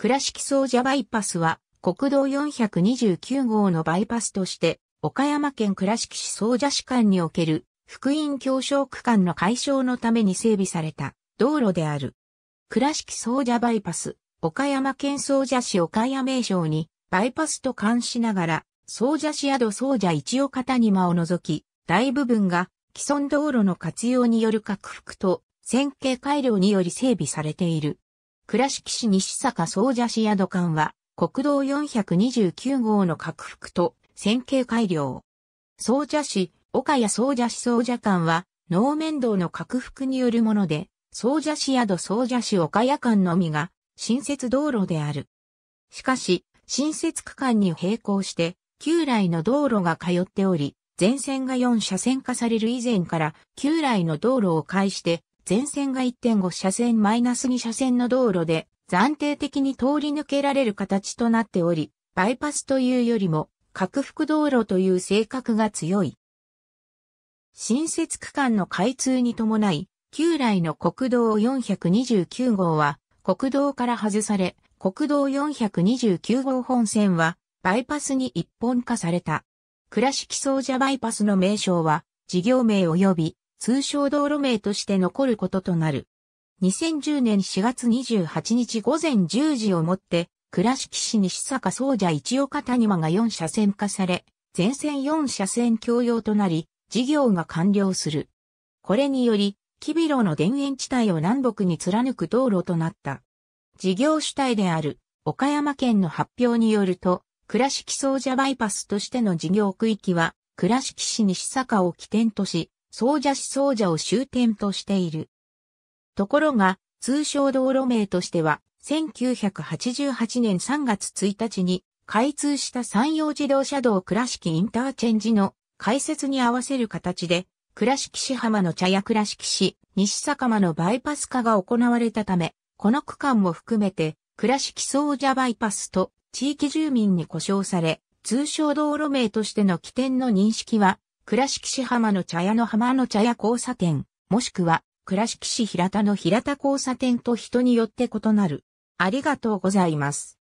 倉敷総社バイパスは国道429号のバイパスとして、岡山県倉敷市総社市間における福音協商区間の解消のために整備された道路である。倉敷総社バイパス、岡山県総社市岡山名称にバイパスと関しながら、総社市宿総社一岡谷間を除き、大部分が既存道路の活用による拡幅と線形改良により整備されている。倉敷市西坂総社市宿間は、国道429号の拡幅と線形改良。総社市、岡谷総社市総社間は、能面道の拡幅によるもので、総社市宿総社市岡谷間のみが、新設道路である。しかし、新設区間に並行して、旧来の道路が通っており、全線が4車線化される以前から、旧来の道路を介して、全線が1.5車線マイナス2車線の道路で暫定的に通り抜けられる形となっており、バイパスというよりも、拡幅道路という性格が強い。新設区間の開通に伴い、旧来の国道429号は国道から外され、国道429号本線はバイパスに一本化された。倉敷総社バイパスの名称は事業名及び通称道路名として残ることとなる。2010年4月28日午前10時をもって、倉敷市西坂総社一岡谷間が4車線化され、全線4車線共用となり、事業が完了する。これにより、キビロの田園地帯を南北に貫く道路となった。事業主体である岡山県の発表によると、倉敷総社バイパスとしての事業区域は、倉敷市西坂を起点とし、総社市総社を終点としている。ところが、通称道路名としては、1988年3月1日に開通した山陽自動車道倉敷インターチェンジの開設に合わせる形で、倉敷市浜の茶屋倉敷市、西坂間のバイパス化が行われたため、この区間も含めて、倉敷総社バイパスと地域住民に呼称され、通称道路名としての起点の認識は倉敷市浜の茶屋の浜の茶屋交差点、もしくは、倉敷市平田の平田交差点と人によって異なる。ありがとうございます。